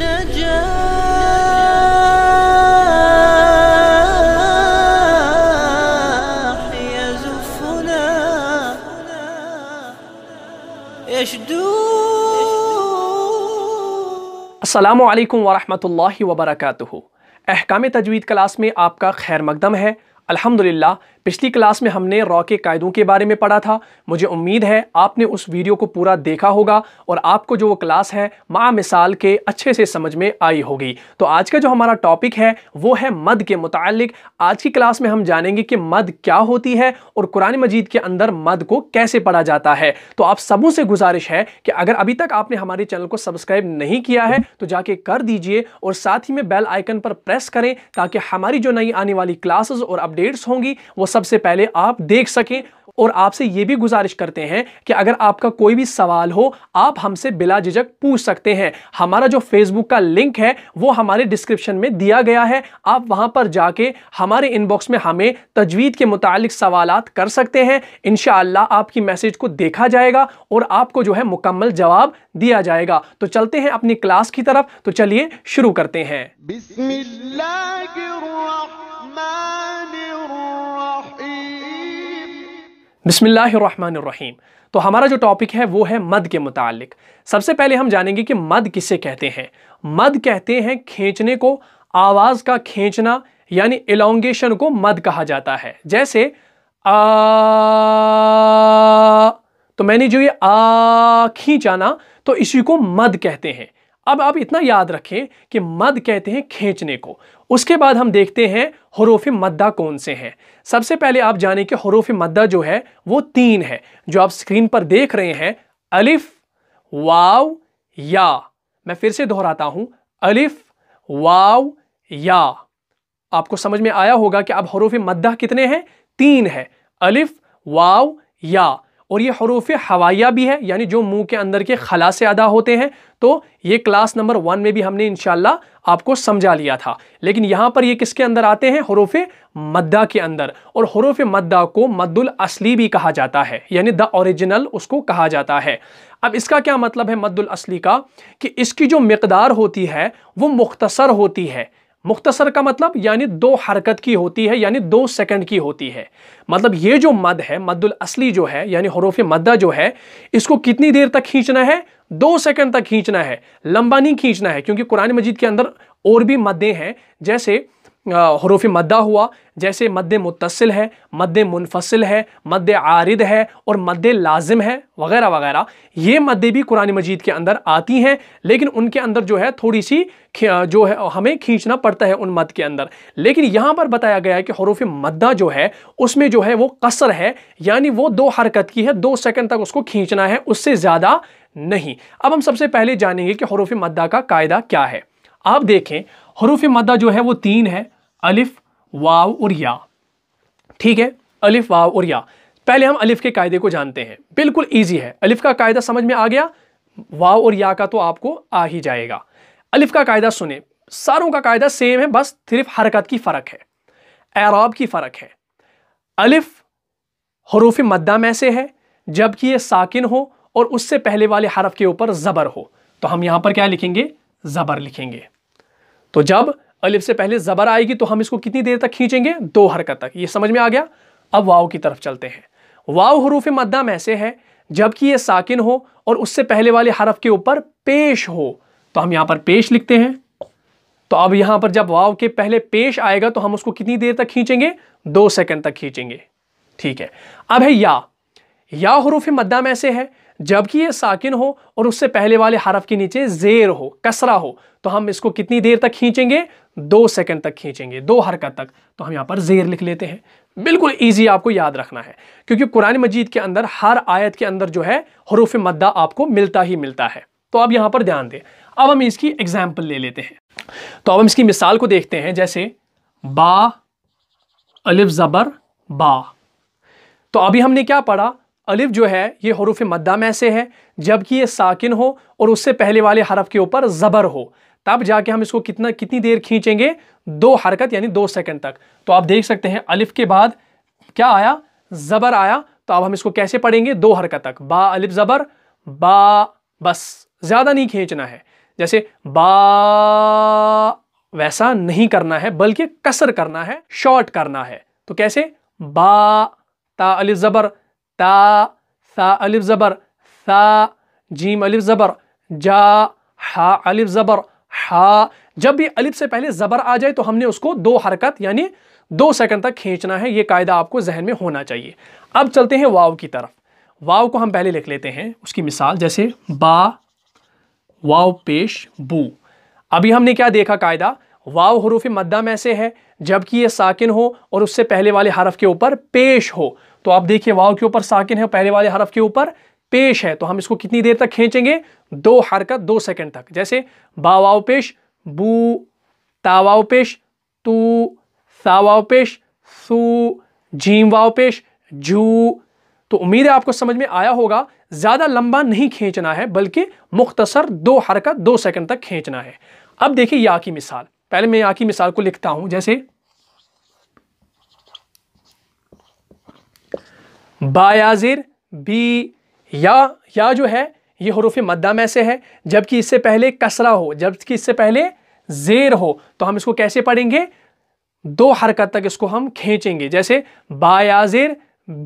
النجاح يزفنا يشدو السلام عليكم ورحمة الله وبركاته احکام تجوید کلاس میں آپ کا خیر مقدم ہے الحمدللہ पिछली क्लास में हमने रॉ के कायदों के बारे में पढ़ा था मुझे उम्मीद है आपने उस वीडियो को पूरा देखा होगा और आपको जो वो क्लास है मा मिसाल के अच्छे से समझ में आई होगी तो आज का जो हमारा टॉपिक है वो है मद के मुतालिक आज की क्लास में हम जानेंगे कि मद क्या होती है और कुरान मजीद के अंदर मद को कैसे पढ़ा जाता है तो आप सबों से गुजारिश है कि अगर अभी तक आपने हमारे चैनल को सब्सक्राइब नहीं किया है तो जाके कर दीजिए और साथ ही में बेल आइकन पर प्रेस करें ताकि हमारी जो नई आने वाली क्लासेस और अपडेट्स होंगी वो सबसे पहले आप देख सकें और आपसे ये भी गुजारिश करते हैं कि अगर आपका कोई भी सवाल हो आप हमसे बिला झिझक पूछ सकते हैं हमारा जो फेसबुक का लिंक है वो हमारे डिस्क्रिप्शन में दिया गया है आप वहां पर जाके हमारे इनबॉक्स में हमें तजवीद के मुतालिक सवाल कर सकते हैं इन आपकी मैसेज को देखा जाएगा और आपको जो है मुकम्मल जवाब दिया जाएगा तो चलते हैं अपनी क्लास की तरफ तो चलिए शुरू करते हैं बिसमीम तो हमारा जो टॉपिक है वो है मद के मुतालिक सबसे पहले हम जानेंगे कि मद किसे कहते हैं मद कहते हैं खींचने को आवाज़ का खींचना यानी एलोंगेशन को मद कहा जाता है जैसे आ तो मैंने जो ये आ खींचा ना तो इसी को मद कहते हैं अब आप इतना याद रखें कि मद कहते हैं खींचने को उसके बाद हम देखते हैं हरूफ मद्दा कौन से हैं सबसे पहले आप जाने कि हरूफ मद्दा जो है वो तीन है जो आप स्क्रीन पर देख रहे हैं अलिफ वाव या मैं फिर से दोहराता हूं अलिफ वाव या आपको समझ में आया होगा कि अब हरूफ मद्दा कितने हैं तीन है अलिफ वाव या और ये हरूफ हवाया भी है यानी जो मुंह के अंदर के खला से अदा होते हैं तो ये क्लास नंबर वन में भी हमने इनशाला आपको समझा लिया था लेकिन यहाँ पर ये किसके अंदर आते हैं हरूफ मद्दा के अंदर और हरूफ मद्दा को मद्दुल असली भी कहा जाता है यानी द ओरिजिनल उसको कहा जाता है अब इसका क्या मतलब है मद्दुल असली का कि इसकी जो मकदार होती है वो मुख्तसर होती है मुख्तसर का मतलब यानी दो हरकत की होती है यानी दो सेकंड की होती है मतलब ये जो मद है मद्दुल असली जो है यानी हरूफ मद्दा जो है इसको कितनी देर तक खींचना है दो सेकंड तक खींचना है लंबा नहीं खींचना है क्योंकि कुरान मजीद के अंदर और भी मद्दे हैं जैसे हरूफ मद्दा हुआ जैसे मद मुतसिल है मद मुनफसिल है मद आरद है और मद लाजिम है वगैरह वगैरह ये मदे भी कुरान मजीद के अंदर आती हैं लेकिन उनके अंदर जो है थोड़ी सी जो है हमें खींचना पड़ता है उन मद के अंदर लेकिन यहाँ पर बताया गया है कि हरूफ मद्दा जो है उसमें जो है वो कसर है यानी वो दो हरकत की है दो सेकेंड तक उसको खींचना है उससे ज़्यादा नहीं अब हम सबसे पहले जानेंगे कि हरूफ मद्दा का कायदा क्या है आप देखें हरूफ मदा जो है वो तीन है अलिफ वाव और या ठीक है अलिफ वाव और या पहले हम अलिफ के कायदे को जानते हैं बिल्कुल ईजी है अलिफ का कायदा समझ में आ गया वाव और या का तो आपको आ ही जाएगा अलिफ का कायदा सुने सारों का कायदा सेम है बस सिर्फ हरकत की फ़र्क है एराब की फ़र्क है अलिफ हरूफ मद्दा में से है जबकि ये साकिन हो और उससे पहले वाले हरफ के ऊपर ज़बर हो तो हम यहाँ पर क्या लिखेंगे ज़बर लिखेंगे तो जब अलिफ से पहले ज़बर आएगी तो हम इसको कितनी देर तक खींचेंगे दो हरकत तक ये समझ में आ गया अब वाव की तरफ चलते हैं वाव हरूफ मद्दम ऐसे है जबकि ये साकिन हो और उससे पहले वाले हरफ के ऊपर पेश हो तो हम यहां पर पेश लिखते हैं तो अब यहां पर जब वाव के पहले पेश आएगा तो हम उसको कितनी देर तक खींचेंगे दो सेकंड तक खींचेंगे ठीक है अब है या या हरूफ मद्दाम ऐसे है जबकि ये साकिन हो और उससे पहले वाले हरफ के नीचे जेर हो कसरा हो तो हम इसको कितनी देर तक खींचेंगे दो सेकंड तक खींचेंगे दो हरकत तक तो हम यहाँ पर जेर लिख लेते हैं बिल्कुल ईजी आपको याद रखना है क्योंकि कुरान मजीद के अंदर हर आयत के अंदर जो है हरूफ मद्दा आपको मिलता ही मिलता है तो अब यहाँ पर ध्यान दें अब हम इसकी एग्जाम्पल ले लेते हैं तो अब हम इसकी मिसाल को देखते हैं जैसे बा अलिफ ज़बर बा तो अभी हमने क्या पढ़ा अलिफ जो है ये हरूफ मद्दा में से है जबकि ये साकिन हो और उससे पहले वाले हरफ के ऊपर ज़बर हो तब जाके हम इसको कितना कितनी देर खींचेंगे दो हरकत यानी दो सेकंड तक तो आप देख सकते हैं अलिफ के बाद क्या आया ज़बर आया तो अब हम इसको कैसे पढ़ेंगे दो हरकत तक बा अलिफ ज़बर बा बस ज़्यादा नहीं खींचना है जैसे बा वैसा नहीं करना है बल्कि कसर करना है शॉर्ट करना है तो कैसे बा ता अलिफ ज़बर ता सा अलिफ ज़बर सा जीम अलिफ ज़बर जा हा अलिफ ज़बर हा जब भी अलिफ से पहले ज़बर आ जाए तो हमने उसको दो हरकत यानी दो सेकंड तक खींचना है ये कायदा आपको जहन में होना चाहिए अब चलते हैं वाव की तरफ वाव को हम पहले लिख लेते हैं उसकी मिसाल जैसे बा वाव पेश बू अभी हमने क्या देखा कायदा वाव हरूफ मद्दा में से है जबकि ये साकिन हो और उससे पहले वाले हरफ के ऊपर पेश हो तो आप देखिए वाव के ऊपर साकिन है पहले वाले हरफ के ऊपर पेश है तो हम इसको कितनी देर तक खींचेंगे दो हरकत दो सेकंड तक जैसे बावाव पेश बू तावाव पेश तू सावाव पेश सू जीम वाव पेश जू तो उम्मीद है आपको समझ में आया होगा ज़्यादा लंबा नहीं खींचना है बल्कि मुख्तसर दो हरकत दो सेकंड तक खींचना है अब देखिए या की मिसाल पहले मैं यहाँ की मिसाल को लिखता हूँ जैसे बायाजिर बी या या जो है ये हरूफ मद्दा में से है जबकि इससे पहले कसरा हो जबकि इससे पहले जेर हो तो हम इसको कैसे पढ़ेंगे दो हरकत तक इसको हम खींचेंगे जैसे बायाजिर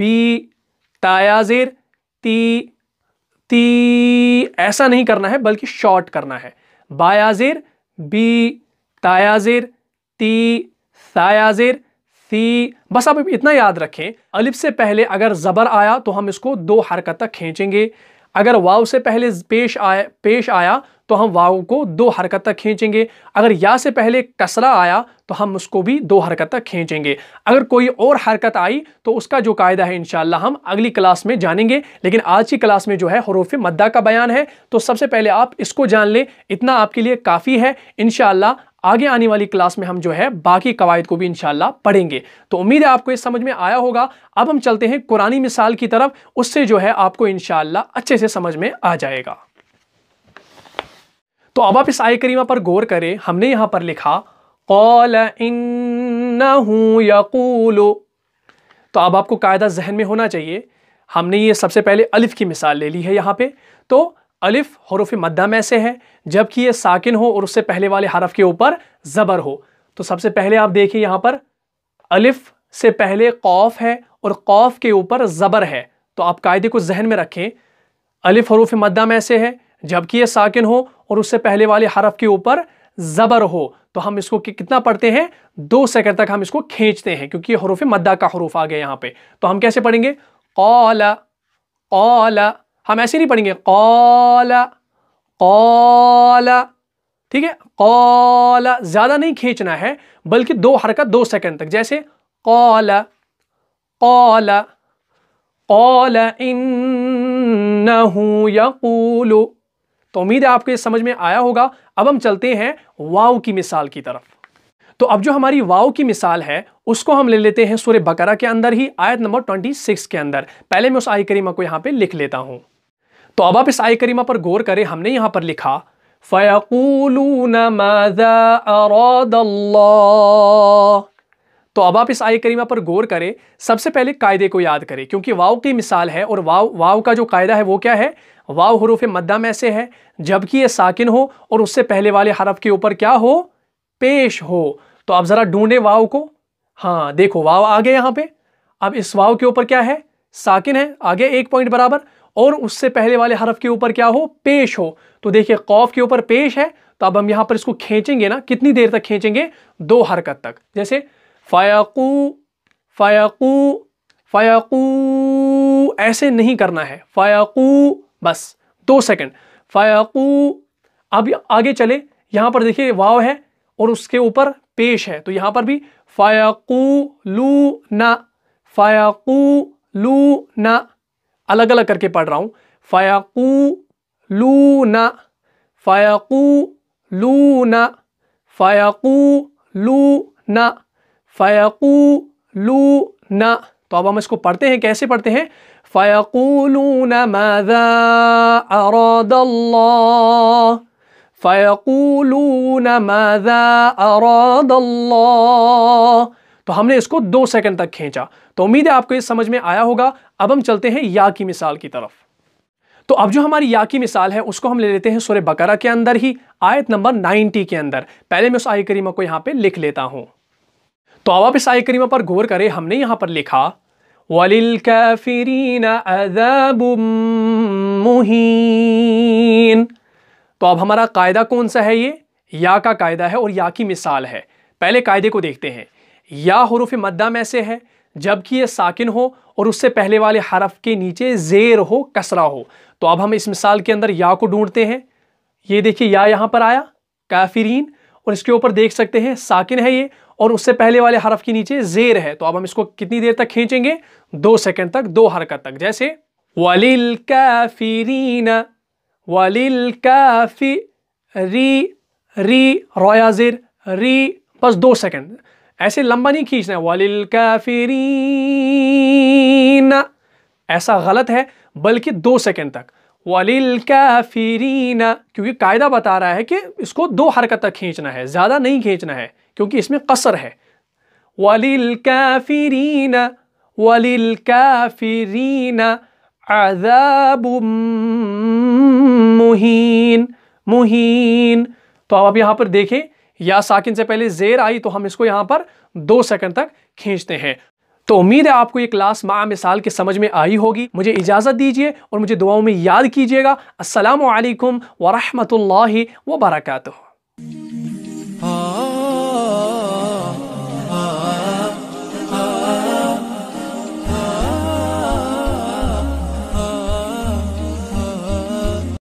बी तायाजिर ती ती ऐसा नहीं करना है बल्कि शॉर्ट करना है बायाजिर बी तायाजिर ती सायाजिर सी बस आप इतना याद रखें अलिफ से पहले अगर ज़बर आया तो हम इसको दो हरकत तक खींचेंगे अगर वाव से पहले पेश आए पेश आया तो हम वाव को दो हरकत तक खींचेंगे अगर या से पहले कसरा आया तो हम उसको भी दो हरकत तक खींचेंगे अगर कोई और हरकत आई तो उसका जो कायदा है इन हम अगली क्लास में जानेंगे लेकिन आज की क्लास में जो है हरूफ मद्दा का बयान है तो सबसे पहले आप इसको जान लें इतना आपके लिए काफ़ी है इन आगे आने वाली क्लास में हम जो है बाकी कवायद को भी इनशाला पढ़ेंगे तो उम्मीद है आपको ये समझ में आया होगा अब हम चलते हैं कुरानी मिसाल की तरफ उससे जो है आपको इनशाला अच्छे से समझ में आ जाएगा तो अब आप इस आय करीमा पर गौर करें हमने यहां पर लिखा कौल यकूल तो अब आपको कायदा जहन में होना चाहिए हमने ये सबसे पहले अलिफ की मिसाल ले ली है यहां पे तो अलिफ हरूफ मद्दा में से है जबकि ये साकिन हो और उससे पहले वाले हरफ के ऊपर ज़बर हो तो सबसे पहले आप देखिए यहाँ पर अलिफ से पहले कौफ है और कौफ के ऊपर ज़बर है तो आप कायदे को जहन में रखें अलिफ हरूफ मद्दा में से है जबकि ये साकिन हो और उससे पहले वाले हरफ के ऊपर ज़बर हो तो हम इसको कितना पढ़ते हैं दो सेकंड तक हम इसको खींचते हैं क्योंकि हरूफ मद्दा का हरूफ आ गया यहाँ पे तो हम कैसे पढ़ेंगे कौला कौला हम ऐसे नहीं पढ़ेंगे कौला कौला ठीक है कौला ज़्यादा नहीं खींचना है बल्कि दो हरकत दो सेकंड तक जैसे कौला कौला कौला इन्नहु कूलो तो उम्मीद है आपको ये समझ में आया होगा अब हम चलते हैं वाव की मिसाल की तरफ तो अब जो हमारी वाव की मिसाल है उसको हम ले लेते हैं सूर्य बकरा के अंदर ही आयत नंबर 26 के अंदर पहले मैं उस आई करीमा को यहाँ पे लिख लेता हूँ तो अब आप इस आय करीमा पर गौर करें हमने यहां पर लिखा तो अब आप इस आय करीमा पर गौर करें सबसे पहले कायदे को याद करें क्योंकि वाव की मिसाल है और वाव वाव का जो कायदा है वो क्या है वाव हरूफ मद्दा में से है जबकि ये साकिन हो और उससे पहले वाले हरफ के ऊपर क्या हो पेश हो तो आप ज़रा ढूंढे वाव को हाँ देखो वाव आ गया यहां पे अब इस वाव के ऊपर क्या है साकिन है आगे एक पॉइंट बराबर और उससे पहले वाले हरफ के ऊपर क्या हो पेश हो तो देखिए कौफ के ऊपर पेश है तो अब हम यहाँ पर इसको खींचेंगे ना कितनी देर तक खींचेंगे दो हरकत तक जैसे फयाकू फयाकू फयाकू ऐसे नहीं करना है फयाकू बस दो सेकंड फयाकू अब आगे चले यहां पर देखिए वाव है और उसके ऊपर पेश है तो यहाँ पर भी फयाकू लू ना फयाकू लू ना अलग अलग करके पढ़ रहा हूँ फ़याकू लू ना फ़याकू लू ना फ़याकू लू ना फ़याकू लू ना तो अब हम इसको पढ़ते हैं कैसे पढ़ते हैं फ़यकूलून मज़ा अरादल्लाह फ़यकूलून मज़ा अरादल्लाह तो हमने इसको दो सेकंड तक खींचा तो उम्मीद है आपको ये समझ में आया होगा अब हम चलते हैं या की मिसाल की तरफ तो अब जो हमारी या की मिसाल है उसको हम ले लेते हैं सूर्य बकरा के अंदर ही आयत नंबर 90 के अंदर पहले मैं उस आय करीमा को यहां पर लिख लेता हूं तो अब आप इस आय करीमा पर गौर करें हमने यहां पर लिखा वलिल मुहीन तो अब हमारा कायदा कौन सा है ये या का कायदा है और या की मिसाल है पहले कायदे को देखते हैं या हरूफ मद्दा में से है जबकि ये साकिन हो और उससे पहले वाले हरफ के नीचे ज़ेर हो कसरा हो तो अब हम इस मिसाल के अंदर या को ढूंढते हैं ये देखिए या यहाँ पर आया काफिरीन और इसके ऊपर देख सकते हैं साकिन है ये और उससे पहले वाले हरफ के नीचे ज़ेर है तो अब हम इसको कितनी देर तक खींचेंगे दो सेकेंड तक दो हरकत तक जैसे वलिल काफिरीन वलिल काफी री री रोयाजिर री बस दो सेकेंड ऐसे लंबा नहीं खींचना है वालिल काफिरीन ऐसा गलत है बल्कि दो सेकंड तक वालिल काफिरीन क्योंकि कायदा बता रहा है कि इसको दो हरकत तक खींचना है ज़्यादा नहीं खींचना है क्योंकि इसमें कसर है वालिल काफिरीन वालिल काफिरीन अजाब मुहीन मुहीन तो आप यहाँ पर देखें या साकिन से पहले जेर आई तो हम इसको यहां पर दो सेकंड तक खींचते हैं तो उम्मीद है आपको ये क्लास माँ मिसाल के समझ में आई होगी मुझे इजाज़त दीजिए और मुझे दुआओं में याद कीजिएगा असलकम वरहमल वरकू